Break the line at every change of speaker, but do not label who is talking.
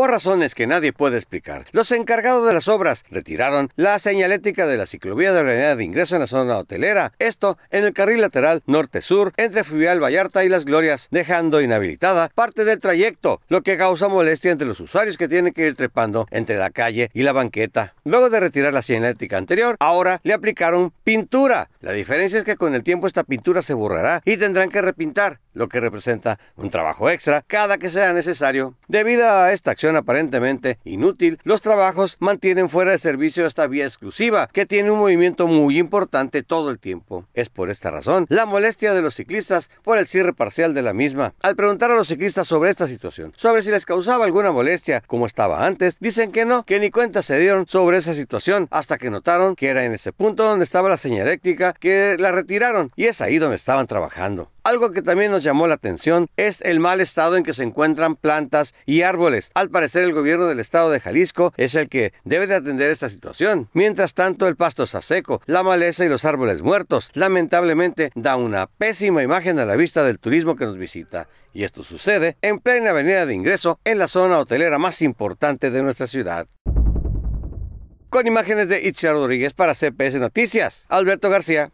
por razones que nadie puede explicar. Los encargados de las obras retiraron la señalética de la ciclovía de la avenida de ingreso en la zona hotelera, esto en el carril lateral norte-sur entre Fluvial Vallarta y Las Glorias, dejando inhabilitada parte del trayecto, lo que causa molestia entre los usuarios que tienen que ir trepando entre la calle y la banqueta. Luego de retirar la señalética anterior, ahora le aplicaron pintura. La diferencia es que con el tiempo esta pintura se borrará y tendrán que repintar lo que representa un trabajo extra cada que sea necesario. Debido a esta acción aparentemente inútil, los trabajos mantienen fuera de servicio esta vía exclusiva que tiene un movimiento muy importante todo el tiempo. Es por esta razón la molestia de los ciclistas por el cierre parcial de la misma. Al preguntar a los ciclistas sobre esta situación, sobre si les causaba alguna molestia como estaba antes, dicen que no, que ni cuenta se dieron sobre esa situación hasta que notaron que era en ese punto donde estaba la señaléctica que la retiraron y es ahí donde estaban trabajando. Algo que también nos llamó la atención es el mal estado en que se encuentran plantas y árboles. Al parecer el gobierno del estado de Jalisco es el que debe de atender esta situación. Mientras tanto el pasto está seco, la maleza y los árboles muertos lamentablemente da una pésima imagen a la vista del turismo que nos visita. Y esto sucede en plena avenida de ingreso en la zona hotelera más importante de nuestra ciudad con imágenes de Itziar Rodríguez para CPS Noticias. Alberto García.